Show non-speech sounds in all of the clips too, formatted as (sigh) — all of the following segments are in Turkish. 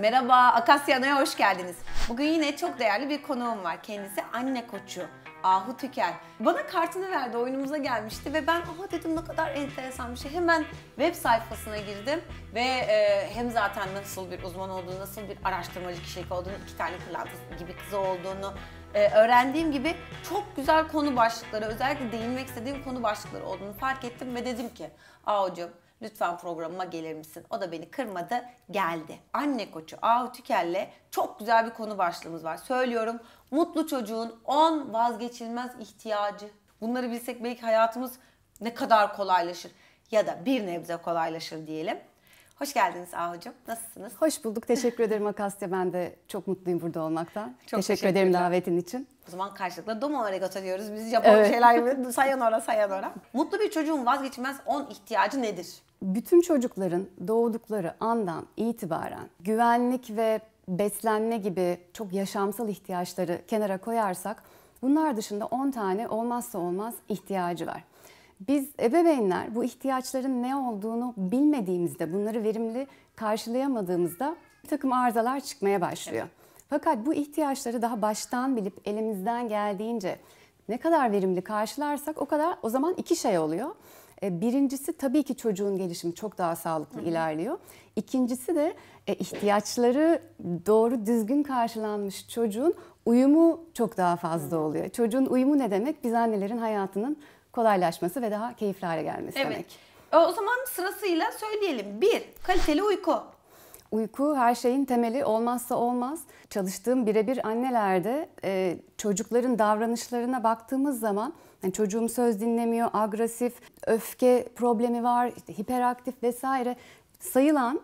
Merhaba, Akasyana'ya hoş geldiniz. Bugün yine çok değerli bir konuğum var. Kendisi anne koçu. Ahu Tüker. Bana kartını verdi, oyunumuza gelmişti ve ben aha dedim ne kadar enteresan bir şey. Hemen web sayfasına girdim ve e, hem zaten nasıl bir uzman olduğunu, nasıl bir araştırmacı kişilik olduğunu, iki tane kırlantı gibi kızı olduğunu e, öğrendiğim gibi çok güzel konu başlıkları, özellikle değinmek istediğim konu başlıkları olduğunu fark ettim ve dedim ki, aa hocam Lütfen programıma gelir misin? O da beni kırmadı, geldi. Anne koçu Ahu Tükel'le çok güzel bir konu başlığımız var. Söylüyorum mutlu çocuğun 10 vazgeçilmez ihtiyacı. Bunları bilsek belki hayatımız ne kadar kolaylaşır ya da bir nebze kolaylaşır diyelim. Hoş geldiniz Ahu'cum. Nasılsınız? Hoş bulduk. Teşekkür ederim Akasya. Ben de çok mutluyum burada olmaktan. Çok teşekkür, teşekkür ederim davetin için. O zaman karşılıklı domo arigato diyoruz. Biz Japon evet. şeyler (laughs) sayonara sayonara. Mutlu bir çocuğun vazgeçilmez 10 ihtiyacı nedir? Bütün çocukların doğdukları andan itibaren güvenlik ve beslenme gibi çok yaşamsal ihtiyaçları kenara koyarsak bunlar dışında 10 tane olmazsa olmaz ihtiyacı var. Biz ebeveynler bu ihtiyaçların ne olduğunu bilmediğimizde, bunları verimli karşılayamadığımızda bir takım arızalar çıkmaya başlıyor. Evet. Fakat bu ihtiyaçları daha baştan bilip elimizden geldiğince ne kadar verimli karşılarsak o kadar o zaman iki şey oluyor. E, birincisi tabii ki çocuğun gelişimi çok daha sağlıklı Hı. ilerliyor. İkincisi de e, ihtiyaçları doğru düzgün karşılanmış çocuğun uyumu çok daha fazla oluyor. Çocuğun uyumu ne demek? Biz annelerin hayatının kolaylaşması ve daha keyifli hale gelmesi evet. demek. E, o zaman sırasıyla söyleyelim. Bir, kaliteli uyku. Uyku her şeyin temeli olmazsa olmaz. Çalıştığım birebir annelerde e, çocukların davranışlarına baktığımız zaman yani çocuğum söz dinlemiyor, agresif, öfke problemi var, işte hiperaktif vesaire sayılan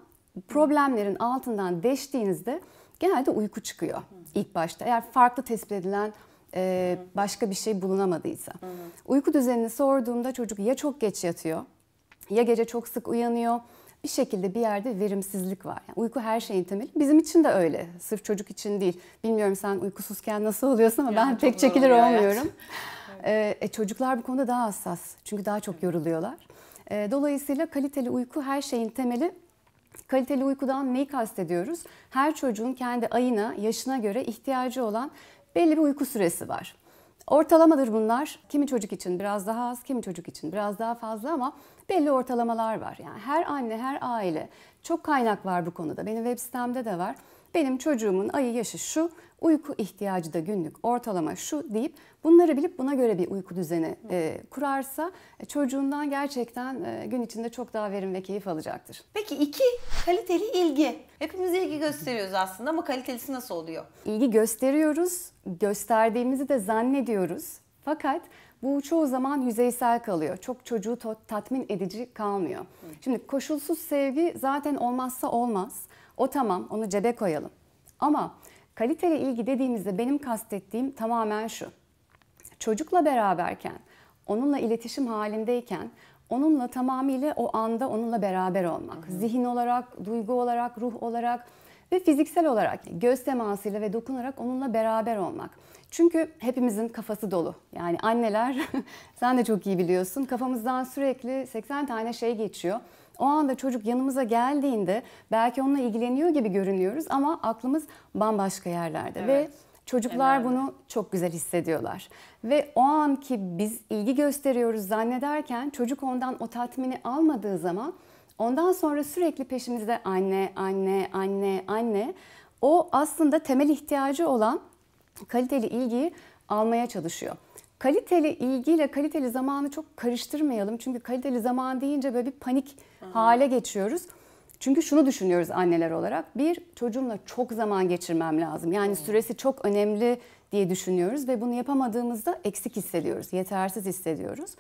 problemlerin altından deştiğinizde genelde uyku çıkıyor ilk başta. Eğer farklı tespit edilen e, başka bir şey bulunamadıysa. Hı hı. Uyku düzenini sorduğumda çocuk ya çok geç yatıyor ya gece çok sık uyanıyor. Bir şekilde bir yerde verimsizlik var. Yani uyku her şeyin temeli. Bizim için de öyle. Sırf çocuk için değil. Bilmiyorum sen uykusuzken nasıl oluyorsun ama yani ben pek çekilir olmuyorum. (laughs) Evet. E, çocuklar bu konuda daha hassas. Çünkü daha çok yoruluyorlar. E, dolayısıyla kaliteli uyku her şeyin temeli. Kaliteli uykudan neyi kastediyoruz? Her çocuğun kendi ayına, yaşına göre ihtiyacı olan belli bir uyku süresi var. Ortalamadır bunlar. Kimi çocuk için biraz daha az, kimi çocuk için biraz daha fazla ama belli ortalamalar var. Yani her anne, her aile çok kaynak var bu konuda. Benim web sitemde de var. Benim çocuğumun ayı yaşı şu, Uyku ihtiyacı da günlük ortalama şu deyip bunları bilip buna göre bir uyku düzeni e, kurarsa e, çocuğundan gerçekten e, gün içinde çok daha verim ve keyif alacaktır. Peki iki kaliteli ilgi. Hepimiz ilgi gösteriyoruz aslında ama kalitelisi nasıl oluyor? İlgi gösteriyoruz, gösterdiğimizi de zannediyoruz. Fakat bu çoğu zaman yüzeysel kalıyor. Çok çocuğu tatmin edici kalmıyor. Şimdi koşulsuz sevgi zaten olmazsa olmaz. O tamam, onu cebe koyalım. Ama Kaliteli ilgi dediğimizde benim kastettiğim tamamen şu. Çocukla beraberken, onunla iletişim halindeyken onunla tamamıyla o anda onunla beraber olmak. Hı hı. Zihin olarak, duygu olarak, ruh olarak ve fiziksel olarak göz temasıyla ve dokunarak onunla beraber olmak. Çünkü hepimizin kafası dolu. Yani anneler (laughs) sen de çok iyi biliyorsun. Kafamızdan sürekli 80 tane şey geçiyor o anda çocuk yanımıza geldiğinde belki onunla ilgileniyor gibi görünüyoruz ama aklımız bambaşka yerlerde evet. ve Çocuklar bunu çok güzel hissediyorlar. Ve o an ki biz ilgi gösteriyoruz zannederken çocuk ondan o tatmini almadığı zaman ondan sonra sürekli peşimizde anne, anne, anne, anne. O aslında temel ihtiyacı olan kaliteli ilgiyi almaya çalışıyor kaliteli ilgiyle kaliteli zamanı çok karıştırmayalım. Çünkü kaliteli zaman deyince böyle bir panik Aha. hale geçiyoruz. Çünkü şunu düşünüyoruz anneler olarak. Bir, çocuğumla çok zaman geçirmem lazım. Yani hmm. süresi çok önemli diye düşünüyoruz ve bunu yapamadığımızda eksik hissediyoruz, yetersiz hissediyoruz.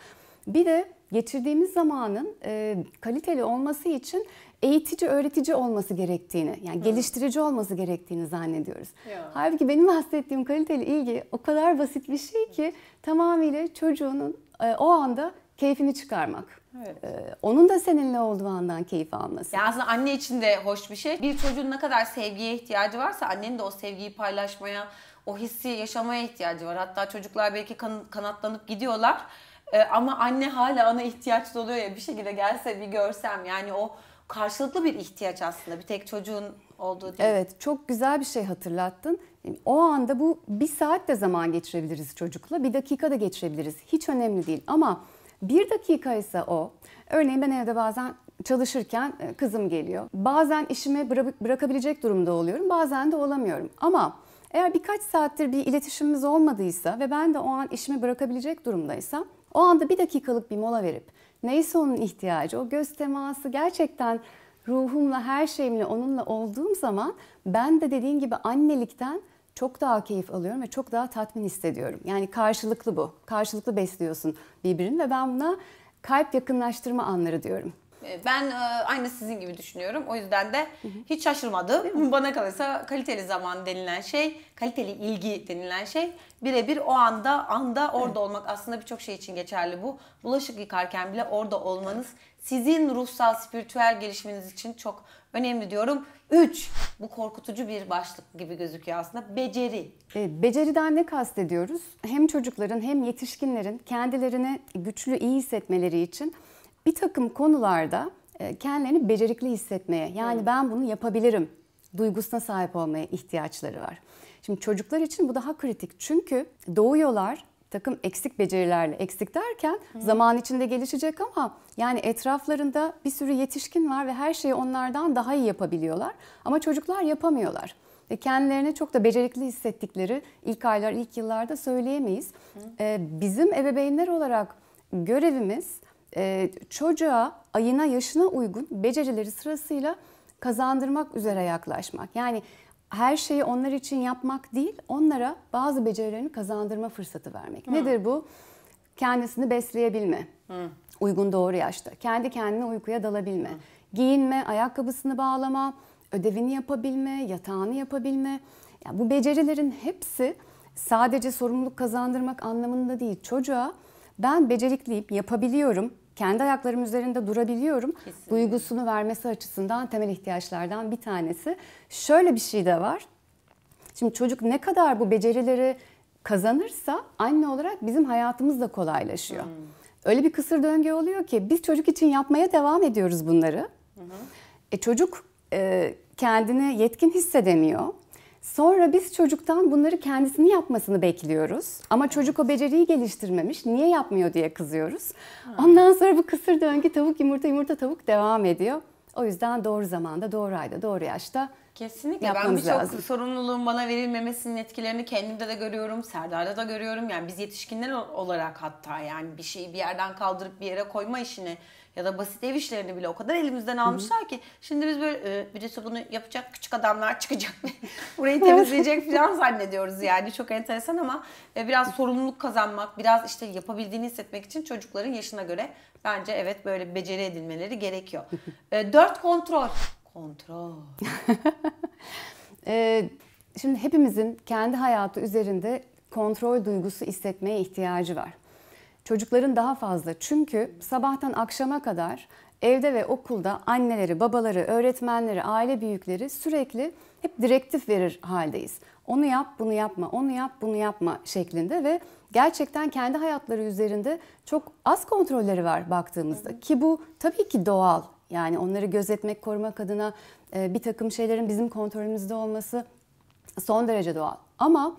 Bir de geçirdiğimiz zamanın e, kaliteli olması için eğitici, öğretici olması gerektiğini, yani geliştirici olması gerektiğini zannediyoruz. Ya. Halbuki benim bahsettiğim kaliteli ilgi o kadar basit bir şey ki tamamıyla çocuğunun e, o anda keyfini çıkarmak. Evet. E, onun da seninle olduğu andan keyif alması. Ya aslında anne için de hoş bir şey. Bir çocuğun ne kadar sevgiye ihtiyacı varsa annenin de o sevgiyi paylaşmaya, o hissi yaşamaya ihtiyacı var. Hatta çocuklar belki kan kanatlanıp gidiyorlar. E, ama anne hala ona ihtiyaç doluyor ya bir şekilde gelse bir görsem yani o karşılıklı bir ihtiyaç aslında bir tek çocuğun olduğu değil. Evet çok güzel bir şey hatırlattın. O anda bu bir saat de zaman geçirebiliriz çocukla bir dakika da geçirebiliriz hiç önemli değil ama bir dakika ise o örneğin ben evde bazen çalışırken e, kızım geliyor. Bazen işimi bıra- bırakabilecek durumda oluyorum bazen de olamıyorum ama eğer birkaç saattir bir iletişimimiz olmadıysa ve ben de o an işimi bırakabilecek durumdaysam o anda bir dakikalık bir mola verip neyse onun ihtiyacı, o göz teması gerçekten ruhumla, her şeyimle onunla olduğum zaman ben de dediğin gibi annelikten çok daha keyif alıyorum ve çok daha tatmin hissediyorum. Yani karşılıklı bu. Karşılıklı besliyorsun birbirini ve ben buna kalp yakınlaştırma anları diyorum. Ee, ben e, aynı sizin gibi düşünüyorum. O yüzden de hiç şaşırmadım. Bana kalırsa kaliteli zaman denilen şey, kaliteli ilgi denilen şey birebir o anda, anda orada olmak aslında birçok şey için geçerli bu. Bulaşık yıkarken bile orada olmanız sizin ruhsal, spiritüel gelişiminiz için çok önemli diyorum. 3. Bu korkutucu bir başlık gibi gözüküyor aslında. Beceri. E, beceriden ne kastediyoruz? Hem çocukların hem yetişkinlerin kendilerini güçlü, iyi hissetmeleri için bir takım konularda e, kendilerini becerikli hissetmeye yani hmm. ben bunu yapabilirim duygusuna sahip olmaya ihtiyaçları var. Şimdi çocuklar için bu daha kritik çünkü doğuyorlar takım eksik becerilerle eksik derken hmm. zaman içinde gelişecek ama yani etraflarında bir sürü yetişkin var ve her şeyi onlardan daha iyi yapabiliyorlar ama çocuklar yapamıyorlar ve kendilerini çok da becerikli hissettikleri ilk aylar, ilk yıllarda söyleyemeyiz. Ee, bizim ebeveynler olarak görevimiz ee, çocuğa ayına yaşına uygun becerileri sırasıyla kazandırmak üzere yaklaşmak. Yani her şeyi onlar için yapmak değil, onlara bazı becerilerini kazandırma fırsatı vermek. Hı. Nedir bu? Kendisini besleyebilme. Hı. Uygun doğru yaşta. Kendi kendine uykuya dalabilme. Hı. Giyinme, ayakkabısını bağlama, ödevini yapabilme, yatağını yapabilme. Yani bu becerilerin hepsi sadece sorumluluk kazandırmak anlamında değil. Çocuğa ben becerikliyim, yapabiliyorum, kendi ayaklarım üzerinde durabiliyorum. Kesinlikle. Duygusunu vermesi açısından temel ihtiyaçlardan bir tanesi. Şöyle bir şey de var. Şimdi çocuk ne kadar bu becerileri kazanırsa anne olarak bizim hayatımız da kolaylaşıyor. Hmm. Öyle bir kısır döngü oluyor ki biz çocuk için yapmaya devam ediyoruz bunları. Hı E, çocuk e, kendini yetkin hissedemiyor. Sonra biz çocuktan bunları kendisini yapmasını bekliyoruz. Ama çocuk o beceriyi geliştirmemiş. Niye yapmıyor diye kızıyoruz. Ondan sonra bu kısır döngü tavuk yumurta yumurta tavuk devam ediyor. O yüzden doğru zamanda, doğru ayda, doğru yaşta Kesinlikle. Ben birçok sorumluluğun bana verilmemesinin etkilerini kendimde de görüyorum, Serdar'da da görüyorum. Yani biz yetişkinler olarak hatta yani bir şeyi bir yerden kaldırıp bir yere koyma işini ya da basit ev işlerini bile o kadar elimizden almışlar ki şimdi biz böyle e, birisi bunu yapacak küçük adamlar çıkacak (laughs) burayı temizleyecek falan zannediyoruz yani çok enteresan ama e, biraz sorumluluk kazanmak biraz işte yapabildiğini hissetmek için çocukların yaşına göre bence evet böyle beceri edinmeleri gerekiyor. (laughs) E, dört kontrol. Kontrol. (laughs) e, şimdi hepimizin kendi hayatı üzerinde kontrol duygusu hissetmeye ihtiyacı var. Çocukların daha fazla. Çünkü sabahtan akşama kadar evde ve okulda anneleri, babaları, öğretmenleri, aile büyükleri sürekli hep direktif verir haldeyiz. Onu yap, bunu yapma, onu yap, bunu yapma şeklinde ve gerçekten kendi hayatları üzerinde çok az kontrolleri var baktığımızda. Ki bu tabii ki doğal. Yani onları gözetmek, korumak adına e, bir takım şeylerin bizim kontrolümüzde olması son derece doğal. Ama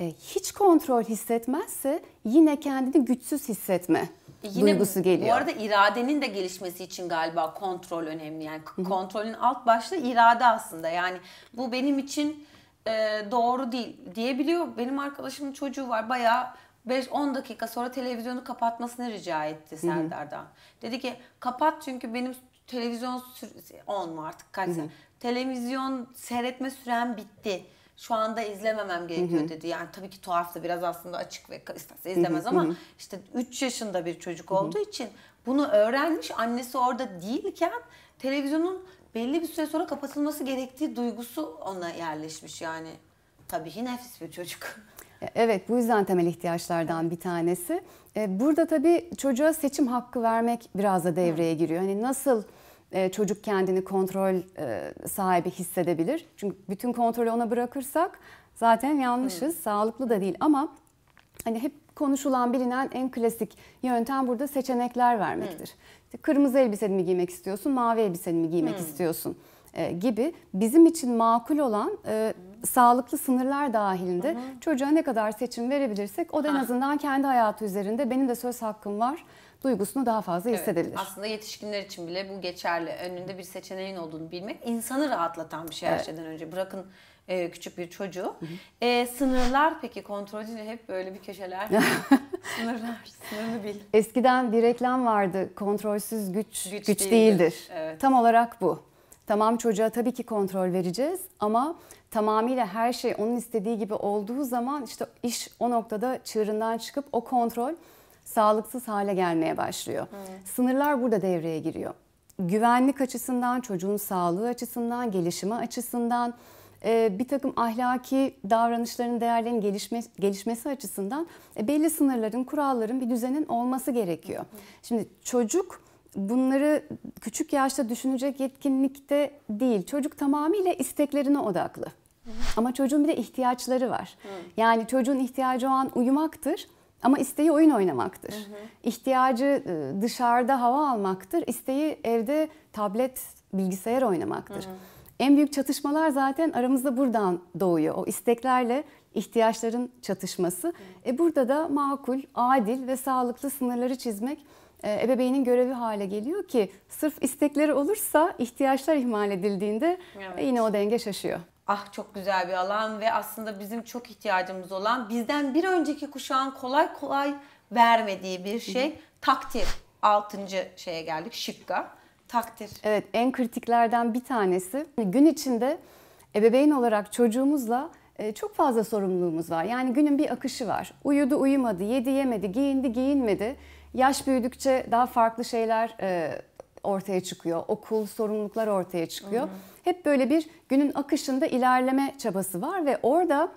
e, hiç kontrol hissetmezse yine kendini güçsüz hissetme Yine duygusu geliyor. Bu arada iradenin de gelişmesi için galiba kontrol önemli. Yani Hı-hı. kontrolün alt başlığı irade aslında. Yani bu benim için e, doğru değil diyebiliyor. Benim arkadaşımın çocuğu var bayağı 5-10 dakika sonra televizyonu kapatmasını rica etti Serdar'dan. Hı-hı. Dedi ki kapat çünkü benim televizyon 10 mu artık kaç Televizyon seyretme süren bitti şu anda izlememem gerekiyor dedi. Yani tabii ki tuhaf da biraz aslında açık ve isterse izlemez ama işte 3 yaşında bir çocuk olduğu için bunu öğrenmiş. Annesi orada değilken televizyonun belli bir süre sonra kapatılması gerektiği duygusu ona yerleşmiş yani. Tabii ki nefis bir çocuk. E, evet bu yüzden temel ihtiyaçlardan bir tanesi. E, burada tabii çocuğa seçim hakkı vermek biraz da devreye giriyor. Hani nasıl e, çocuk kendini kontrol e, sahibi hissedebilir. Çünkü bütün kontrolü ona bırakırsak zaten yanlışız, evet. sağlıklı da değil ama hani hep konuşulan bilinen en klasik yöntem burada seçenekler vermektir. İşte kırmızı elbiseni mi giymek istiyorsun, mavi elbiseni mi giymek hmm. istiyorsun e, gibi bizim için makul olan e, sağlıklı sınırlar dahilinde hmm. çocuğa ne kadar seçim verebilirsek o da en ah. azından kendi hayatı üzerinde benim de söz hakkım var duygusunu daha fazla evet, hissedilir. Aslında yetişkinler için bile bu geçerli. Önünde bir seçeneğin olduğunu bilmek insanı rahatlatan bir şey evet. her şeyden önce. Bırakın e, küçük bir çocuğu. Hı hı. E, sınırlar peki kontrolcüyle hep böyle bir köşeler. (laughs) sınırlar, sınırını bil. Eskiden bir reklam vardı. Kontrolsüz güç güç, güç değildir. değildir. Evet. Tam olarak bu. Tamam çocuğa tabii ki kontrol vereceğiz ama tamamıyla her şey onun istediği gibi olduğu zaman işte iş o noktada çığırından çıkıp o kontrol sağlıksız hale gelmeye başlıyor. Hmm. Sınırlar burada devreye giriyor. Güvenlik açısından, çocuğun sağlığı açısından, gelişimi açısından, e, bir takım ahlaki davranışların, değerlerin gelişme, gelişmesi açısından e, belli sınırların, kuralların, bir düzenin olması gerekiyor. Hmm. Şimdi çocuk bunları küçük yaşta düşünecek yetkinlikte değil. Çocuk tamamıyla isteklerine odaklı. Hmm. Ama çocuğun bir de ihtiyaçları var. Hmm. Yani çocuğun ihtiyacı o an uyumaktır ama isteği oyun oynamaktır. Hı hı. İhtiyacı ıı, dışarıda hava almaktır. İsteği evde tablet, bilgisayar oynamaktır. Hı hı. En büyük çatışmalar zaten aramızda buradan doğuyor. O isteklerle ihtiyaçların çatışması. Hı. E burada da makul, adil ve sağlıklı sınırları çizmek e, ebeveynin görevi hale geliyor ki sırf istekleri olursa ihtiyaçlar ihmal edildiğinde e, evet. yine o denge şaşıyor ah çok güzel bir alan ve aslında bizim çok ihtiyacımız olan bizden bir önceki kuşağın kolay kolay vermediği bir şey takdir. Altıncı şeye geldik şıkka takdir. Evet en kritiklerden bir tanesi gün içinde ebeveyn olarak çocuğumuzla e, çok fazla sorumluluğumuz var. Yani günün bir akışı var. Uyudu uyumadı, yedi yemedi, giyindi giyinmedi. Yaş büyüdükçe daha farklı şeyler e, ortaya çıkıyor. Okul sorumluluklar ortaya çıkıyor. hı hep böyle bir günün akışında ilerleme çabası var ve orada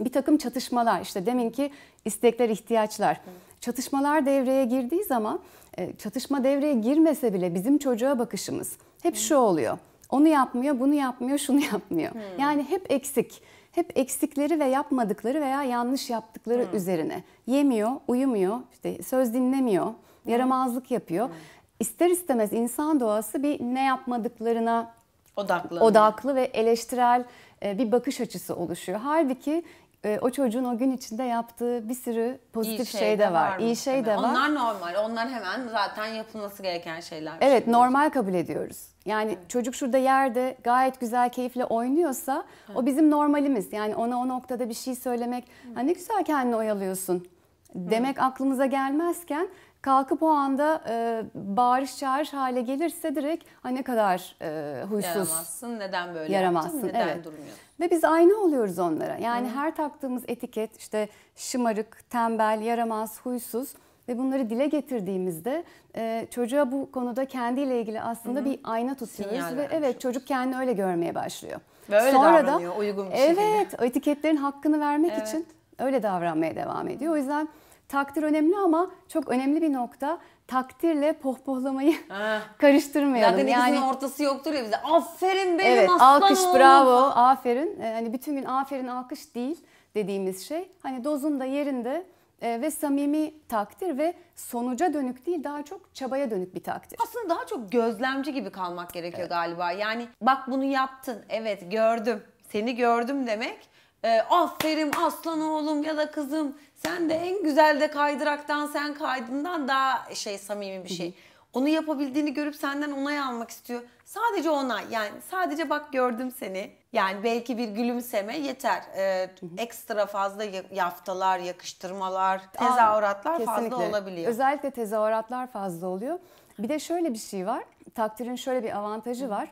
bir takım çatışmalar işte deminki istekler, ihtiyaçlar. Çatışmalar devreye girdiği zaman e, çatışma devreye girmese bile bizim çocuğa bakışımız hep şu oluyor. Onu yapmıyor, bunu yapmıyor, şunu yapmıyor. Hmm. Yani hep eksik. Hep eksikleri ve yapmadıkları veya yanlış yaptıkları hmm. üzerine. Yemiyor, uyumuyor, işte söz dinlemiyor, hmm. yaramazlık yapıyor. Hmm. İster istemez insan doğası bir ne yapmadıklarına Odaklı. Odaklı ve eleştirel e, bir bakış açısı oluşuyor. Halbuki e, o çocuğun o gün içinde yaptığı bir sürü pozitif şey, şey de var. var iyi şey de var. Onlar normal. Onlar hemen zaten yapılması gereken şeyler. Evet, şey normal olacak. kabul ediyoruz. Yani evet. çocuk şurada yerde gayet güzel keyifle oynuyorsa evet. o bizim normalimiz. Yani ona o noktada bir şey söylemek. Hı. ne güzel kendini oyalıyorsun demek Hı. aklımıza gelmezken kalkıp o anda e, bağırış çağırış hale gelirse direkt ay ne kadar e, huysuz. Yaramazsın neden böyle yaramazsın, yaptın neden evet. durmuyorsun. Ve biz aynı oluyoruz onlara yani Hı. her taktığımız etiket işte şımarık, tembel, yaramaz, huysuz ve bunları dile getirdiğimizde e, çocuğa bu konuda kendiyle ilgili aslında Hı. bir ayna tutuyoruz Sinyal ve evet çocuk kendini öyle görmeye başlıyor. Ve öyle Sonra davranıyor da, uygun bir evet, şekilde. Evet etiketlerin hakkını vermek evet. için öyle davranmaya devam ediyor. O yüzden takdir önemli ama çok önemli bir nokta takdirle pohpohlamayı ah. (laughs) karıştırmayalım. Zaten yani ortası yoktur ya bize. Aferin benim evet, aslan alkış bravo aferin. Ee, hani bütün gün aferin alkış değil dediğimiz şey. Hani dozunda yerinde e, ve samimi takdir ve sonuca dönük değil daha çok çabaya dönük bir takdir. Aslında daha çok gözlemci gibi kalmak gerekiyor evet. galiba. Yani bak bunu yaptın evet gördüm seni gördüm demek e, aferin aslan oğlum ya da kızım sen de en güzel de kaydıraktan sen kaydından daha şey samimi bir şey. Onu yapabildiğini görüp senden onay almak istiyor. Sadece onay yani sadece bak gördüm seni. Yani belki bir gülümseme yeter. Ee, ekstra fazla yaftalar, yakıştırmalar, tezahüratlar Aa, fazla olabiliyor. Özellikle tezahüratlar fazla oluyor. Bir de şöyle bir şey var. Takdirin şöyle bir avantajı var.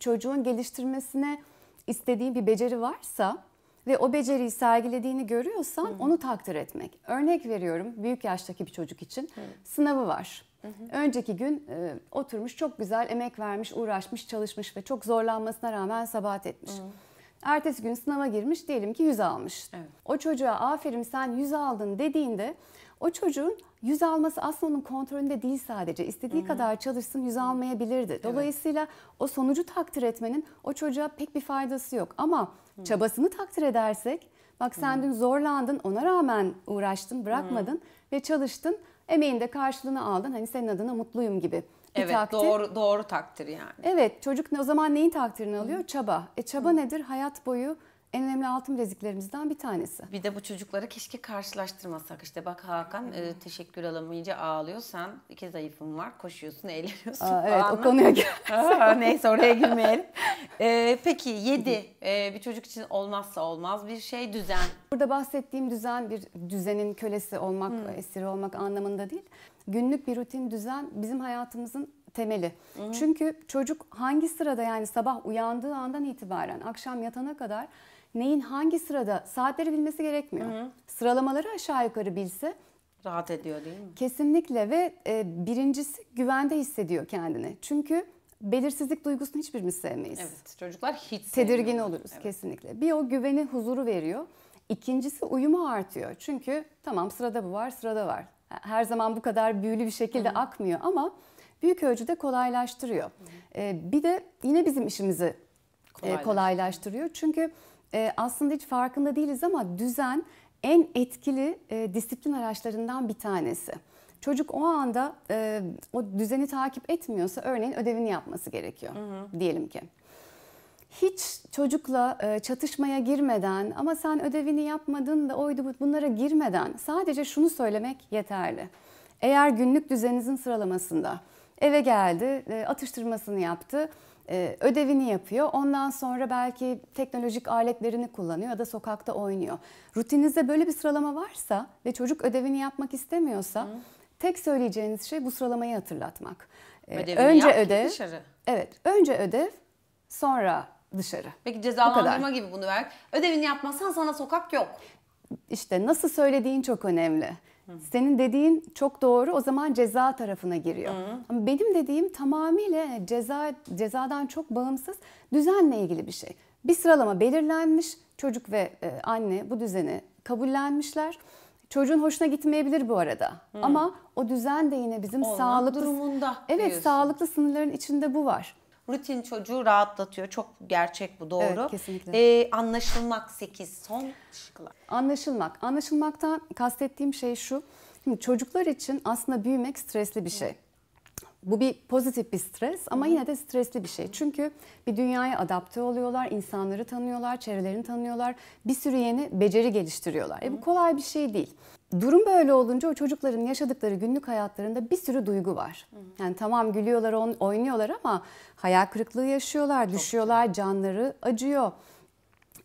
Çocuğun geliştirmesine istediğin bir beceri varsa ve o beceriyi sergilediğini görüyorsan Hı-hı. onu takdir etmek. Örnek veriyorum büyük yaştaki bir çocuk için Hı-hı. sınavı var. Hı-hı. Önceki gün e, oturmuş çok güzel emek vermiş, uğraşmış, çalışmış ve çok zorlanmasına rağmen sabahat etmiş. Hı-hı. Ertesi gün sınava girmiş diyelim ki 100 almış. Evet. O çocuğa aferin sen 100 aldın dediğinde o çocuğun yüz alması aslında onun kontrolünde değil sadece. İstediği hmm. kadar çalışsın yüz almayabilirdi. Dolayısıyla evet. o sonucu takdir etmenin o çocuğa pek bir faydası yok. Ama Çabasını takdir edersek bak sen dün zorlandın ona rağmen uğraştın bırakmadın Hı. ve çalıştın emeğinde karşılığını aldın hani senin adına mutluyum gibi. Bir evet takdir. doğru doğru takdir yani. Evet çocuk o zaman neyin takdirini alıyor? Hı. Çaba. E çaba Hı. nedir? Hayat boyu en önemli altın bileziklerimizden bir tanesi. Bir de bu çocukları keşke karşılaştırmasak. İşte bak Hakan e, teşekkür alamayınca ağlıyor. Sen iki zayıfın var. Koşuyorsun, eğleniyorsun. Aa, evet falan. o konuya gel. (laughs) Neyse oraya girmeyelim. Ee, peki yedi ee, bir çocuk için olmazsa olmaz bir şey düzen. Burada bahsettiğim düzen bir düzenin kölesi olmak, hmm. esiri olmak anlamında değil. Günlük bir rutin düzen bizim hayatımızın temeli. Hı. Çünkü çocuk hangi sırada yani sabah uyandığı andan itibaren akşam yatana kadar neyin hangi sırada saatleri bilmesi gerekmiyor. Hı hı. Sıralamaları aşağı yukarı bilse rahat ediyor değil mi? Kesinlikle ve e, birincisi güvende hissediyor kendini. Çünkü belirsizlik duygusunu hiçbirimiz sevmeyiz. Evet, çocuklar hiç tedirgin oluruz evet. kesinlikle. Bir o güveni, huzuru veriyor. İkincisi uyumu artıyor. Çünkü tamam sırada bu var, sırada var. Her zaman bu kadar büyülü bir şekilde Hı-hı. akmıyor ama büyük ölçüde kolaylaştırıyor. Hı-hı. Ee, bir de yine bizim işimizi Kolaylaştırıyor. E, kolaylaştırıyor. Çünkü ee, aslında hiç farkında değiliz ama düzen en etkili e, disiplin araçlarından bir tanesi. Çocuk o anda e, o düzeni takip etmiyorsa örneğin ödevini yapması gerekiyor hı hı. diyelim ki. Hiç çocukla e, çatışmaya girmeden ama sen ödevini yapmadın da oydu bunlara girmeden sadece şunu söylemek yeterli. Eğer günlük düzeninizin sıralamasında eve geldi, atıştırmasını yaptı, e, ödevini yapıyor. Ondan sonra belki teknolojik aletlerini kullanıyor ya da sokakta oynuyor. Rutininizde böyle bir sıralama varsa ve çocuk ödevini yapmak istemiyorsa tek söyleyeceğiniz şey bu sıralamayı hatırlatmak. E, ödevini önce yap, ödev. Dışarı. Evet, önce ödev, sonra dışarı. Peki cezalandırma gibi bunu ver. Ödevini yapmazsan sana sokak yok. İşte nasıl söylediğin çok önemli. Hı. Senin dediğin çok doğru. O zaman ceza tarafına giriyor. Hı. Ama benim dediğim tamamıyla ceza cezadan çok bağımsız düzenle ilgili bir şey. Bir sıralama belirlenmiş. Çocuk ve e, anne bu düzeni kabullenmişler. Çocuğun hoşuna gitmeyebilir bu arada. Hı. Ama o düzen de yine bizim Olmak sağlıklı durumunda. Evet, diyorsun. sağlıklı sınırların içinde bu var. Rutin çocuğu rahatlatıyor. Çok gerçek bu doğru. Evet, kesinlikle. Ee, anlaşılmak 8 son şıkla. Anlaşılmak. Anlaşılmaktan kastettiğim şey şu. Şimdi çocuklar için aslında büyümek stresli bir şey. Bu bir pozitif bir stres ama yine de stresli bir şey. Çünkü bir dünyaya adapte oluyorlar, insanları tanıyorlar, çevrelerini tanıyorlar. Bir sürü yeni beceri geliştiriyorlar. E bu kolay bir şey değil. Durum böyle olunca o çocukların yaşadıkları günlük hayatlarında bir sürü duygu var. Yani tamam gülüyorlar, oynuyorlar ama hayal kırıklığı yaşıyorlar, düşüyorlar, canları acıyor.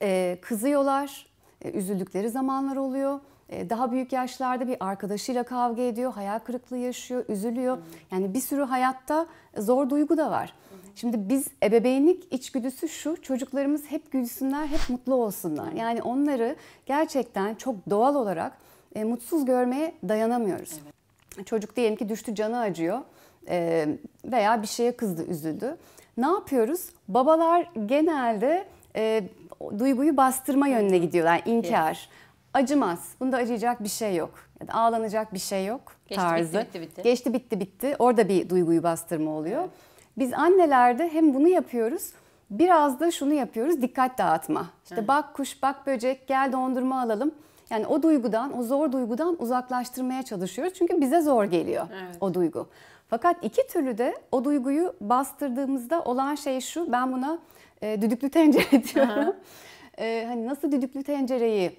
Ee, kızıyorlar, e, üzüldükleri zamanlar oluyor. Ee, daha büyük yaşlarda bir arkadaşıyla kavga ediyor, hayal kırıklığı yaşıyor, üzülüyor. Yani bir sürü hayatta zor duygu da var. Şimdi biz ebeveynlik içgüdüsü şu, çocuklarımız hep gülsünler, hep mutlu olsunlar. Yani onları gerçekten çok doğal olarak e, mutsuz görmeye dayanamıyoruz. Evet. Çocuk diyelim ki düştü canı acıyor e, veya bir şeye kızdı, üzüldü. Ne yapıyoruz? Babalar genelde e, duyguyu bastırma yönüne gidiyorlar. Yani inkar, evet. acımaz, bunda acıyacak bir şey yok ya ağlanacak bir şey yok Geçti, tarzı. Bitti, bitti, bitti. Geçti bitti bitti. Orada bir duyguyu bastırma oluyor. Biz annelerde hem bunu yapıyoruz biraz da şunu yapıyoruz dikkat dağıtma. İşte Hı. bak kuş bak böcek gel dondurma alalım. Yani o duygudan, o zor duygudan uzaklaştırmaya çalışıyoruz. Çünkü bize zor geliyor evet. o duygu. Fakat iki türlü de o duyguyu bastırdığımızda olan şey şu. Ben buna e, düdüklü tencere (laughs) diyorum. E, hani nasıl düdüklü tencereyi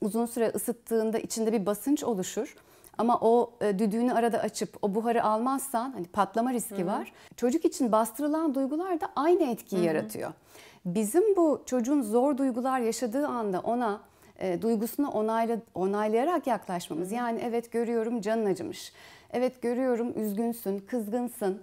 uzun süre ısıttığında içinde bir basınç oluşur. Ama o e, düdüğünü arada açıp o buharı almazsan hani patlama riski Hı-hı. var. Çocuk için bastırılan duygular da aynı etkiyi Hı-hı. yaratıyor. Bizim bu çocuğun zor duygular yaşadığı anda ona e, duygusunu onayla, onaylayarak yaklaşmamız. Yani evet görüyorum canın acımış. Evet görüyorum üzgünsün, kızgınsın.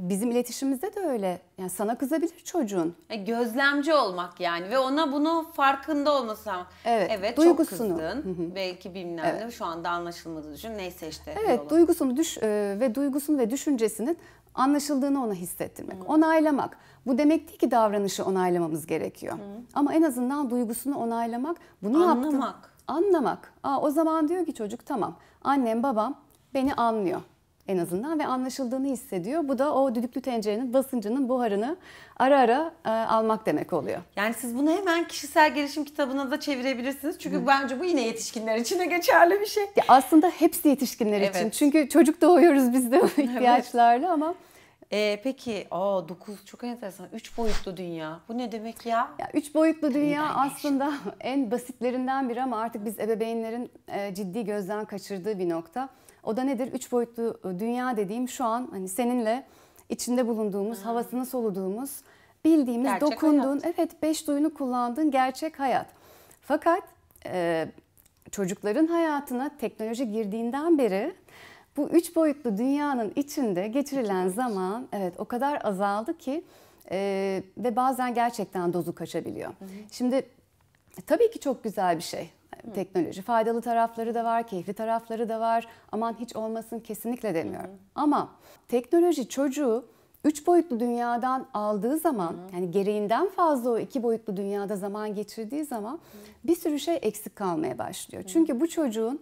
Bizim iletişimimizde de öyle. Yani sana kızabilir çocuğun. E, gözlemci olmak yani ve ona bunu farkında olması. Evet, evet duygusunu. çok kızdın. Hı hı. Belki bilmem evet. ne şu anda anlaşılmadığı için Neyse işte. Evet duygusunu düş e, ve duygusunu ve düşüncesinin anlaşıldığını ona hissettirmek, Hı. Hmm. onaylamak. Bu demek değil ki davranışı onaylamamız gerekiyor. Hı. Hmm. Ama en azından duygusunu onaylamak, bunu anlamak. Yaptım, anlamak. Aa, o zaman diyor ki çocuk tamam annem babam beni anlıyor en azından ve anlaşıldığını hissediyor. Bu da o düdüklü tencerenin basıncının buharını ara ara e, almak demek oluyor. Yani siz bunu hemen kişisel gelişim kitabına da çevirebilirsiniz. Çünkü Hı. bence bu yine yetişkinler için de geçerli bir şey. Ya aslında hepsi yetişkinler evet. için. Çünkü çocuk doğuyoruz biz de o (laughs) ihtiyaçlarla evet. ama ee, peki o 9 çok enteresan. 3 boyutlu dünya. Bu ne demek ya? ya 3 boyutlu dünya aslında (laughs) en basitlerinden biri ama artık biz ebeveynlerin e, ciddi gözden kaçırdığı bir nokta. O da nedir? Üç boyutlu e, dünya dediğim şu an hani seninle içinde bulunduğumuz, hmm. havasını soluduğumuz, bildiğimiz, gerçek dokunduğun, hayat. evet beş duyunu kullandığın gerçek hayat. Fakat e, çocukların hayatına teknoloji girdiğinden beri bu üç boyutlu dünyanın içinde geçirilen zaman evet o kadar azaldı ki e, ve bazen gerçekten dozu kaçabiliyor. Hı Şimdi e, tabii ki çok güzel bir şey. Hı. teknoloji. Faydalı tarafları da var, keyifli tarafları da var. Aman hiç olmasın kesinlikle demiyorum. Hı Ama teknoloji çocuğu üç boyutlu dünyadan aldığı zaman, hı. yani gereğinden fazla o iki boyutlu dünyada zaman geçirdiği zaman hı. bir sürü şey eksik kalmaya başlıyor. Hı. Çünkü bu çocuğun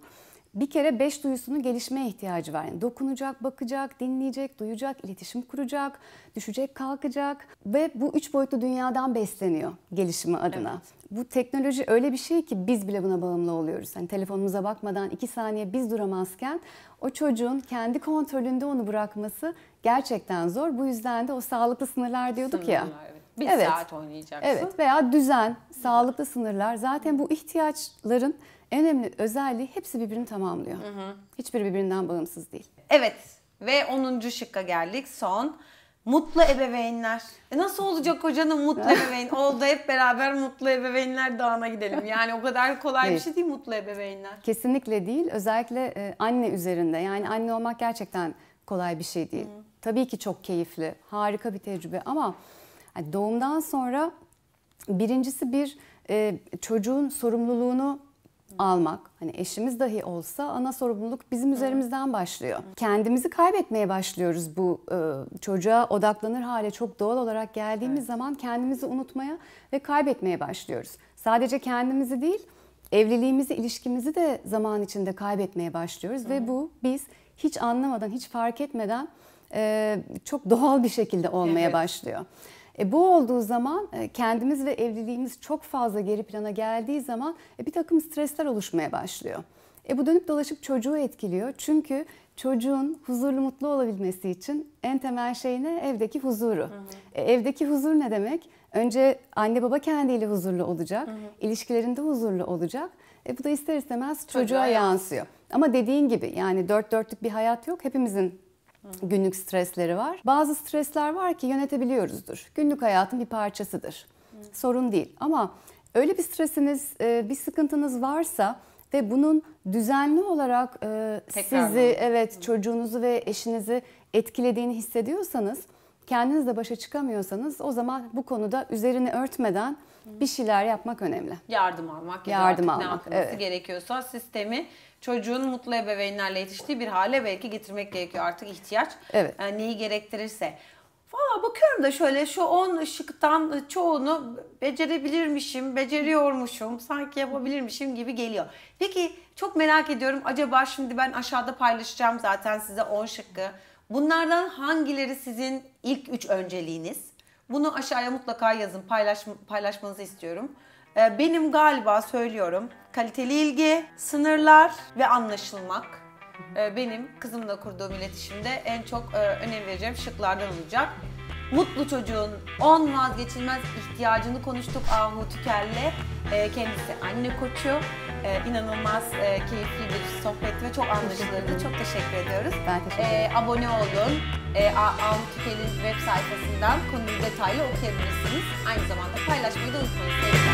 bir kere beş duyusunun gelişmeye ihtiyacı var. Yani dokunacak, bakacak, dinleyecek, duyacak, iletişim kuracak, düşecek, kalkacak ve bu üç boyutlu dünyadan besleniyor gelişimi adına. Evet. Bu teknoloji öyle bir şey ki biz bile buna bağımlı oluyoruz. Hani telefonumuza bakmadan iki saniye biz duramazken o çocuğun kendi kontrolünde onu bırakması gerçekten zor. Bu yüzden de o sağlıklı sınırlar diyorduk sınırlar, ya. Evet bir evet. saat oynayacaksın. Evet veya düzen, sağlıklı sınırlar. Zaten bu ihtiyaçların en önemli özelliği hepsi birbirini tamamlıyor. Hı hı. Hiçbiri birbirinden bağımsız değil. Evet ve 10. şıkka geldik. Son mutlu ebeveynler. E nasıl olacak hocanın mutlu (laughs) ebeveyn? Oldu hep beraber mutlu ebeveynler dağına gidelim. Yani o kadar kolay bir şey değil mutlu ebeveynler. Kesinlikle değil. Özellikle e, anne üzerinde. Yani anne olmak gerçekten kolay bir şey değil. Hı. Tabii ki çok keyifli, harika bir tecrübe ama yani doğumdan sonra birincisi bir e, çocuğun sorumluluğunu almak. Hani eşimiz dahi olsa ana sorumluluk bizim üzerimizden başlıyor. Kendimizi kaybetmeye başlıyoruz bu e, çocuğa odaklanır hale çok doğal olarak geldiğimiz evet. zaman kendimizi unutmaya ve kaybetmeye başlıyoruz. Sadece kendimizi değil, evliliğimizi, ilişkimizi de zaman içinde kaybetmeye başlıyoruz Hı. ve bu biz hiç anlamadan, hiç fark etmeden e, çok doğal bir şekilde olmaya evet. başlıyor. E, bu olduğu zaman e, kendimiz ve evliliğimiz çok fazla geri plana geldiği zaman e, bir takım stresler oluşmaya başlıyor. E bu dönüp dolaşıp çocuğu etkiliyor. Çünkü çocuğun huzurlu mutlu olabilmesi için en temel şey ne? Evdeki huzuru. Hı hı. E, evdeki huzur ne demek? Önce anne baba kendiyle huzurlu olacak. Hı hı. ilişkilerinde huzurlu olacak. E bu da ister istemez çocuğa, çocuğa yansıyor. yansıyor. Ama dediğin gibi yani dört dörtlük bir hayat yok. Hepimizin Günlük stresleri var. Bazı stresler var ki yönetebiliyoruzdur. Günlük hayatın bir parçasıdır. Sorun değil. Ama öyle bir stresiniz, e, bir sıkıntınız varsa ve bunun düzenli olarak e, sizi, evet çocuğunuzu ve eşinizi etkilediğini hissediyorsanız, kendiniz de başa çıkamıyorsanız o zaman bu konuda üzerini örtmeden bir şeyler yapmak önemli. Yardım almak, yardım almak, ne evet. gerekiyorsa sistemi çocuğun mutlu ebeveynlerle yetiştiği bir hale belki getirmek gerekiyor artık ihtiyaç. Evet. Yani e, neyi gerektirirse. Valla bakıyorum da şöyle şu 10 ışıktan çoğunu becerebilirmişim, beceriyormuşum, sanki yapabilirmişim gibi geliyor. Peki çok merak ediyorum acaba şimdi ben aşağıda paylaşacağım zaten size 10 şıkkı. Bunlardan hangileri sizin ilk 3 önceliğiniz? Bunu aşağıya mutlaka yazın paylaş, paylaşmanızı istiyorum. Ee, benim galiba söylüyorum kaliteli ilgi, sınırlar ve anlaşılmak e, benim kızımla kurduğum iletişimde en çok e, önem vereceğim şıklardan olacak. Mutlu çocuğun 10 vazgeçilmez ihtiyacını konuştuk Ahu Tüker'le. E, kendisi anne koçu. inanılmaz keyifli bir sohbet ve çok anlaşılırdı. Çok teşekkür ediyoruz. Ben teşekkür ederim. Abone olun. Ahu Tüker'in web sayfasından konuyu detaylı okuyabilirsiniz. Aynı zamanda paylaşmayı da unutmayın.